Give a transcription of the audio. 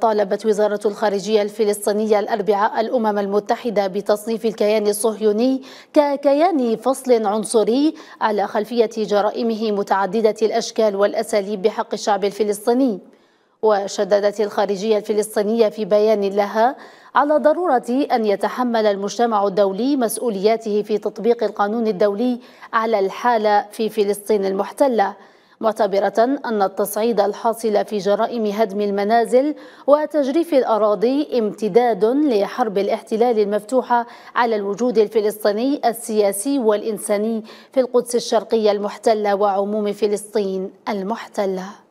طالبت وزارة الخارجية الفلسطينية الأربعاء الأمم المتحدة بتصنيف الكيان الصهيوني ككيان فصل عنصري على خلفية جرائمه متعددة الأشكال والأساليب بحق الشعب الفلسطيني وشددت الخارجية الفلسطينية في بيان لها على ضرورة أن يتحمل المجتمع الدولي مسؤولياته في تطبيق القانون الدولي على الحالة في فلسطين المحتلة معتبرة أن التصعيد الحاصل في جرائم هدم المنازل وتجريف الأراضي امتداد لحرب الاحتلال المفتوحة على الوجود الفلسطيني السياسي والإنساني في القدس الشرقية المحتلة وعموم فلسطين المحتله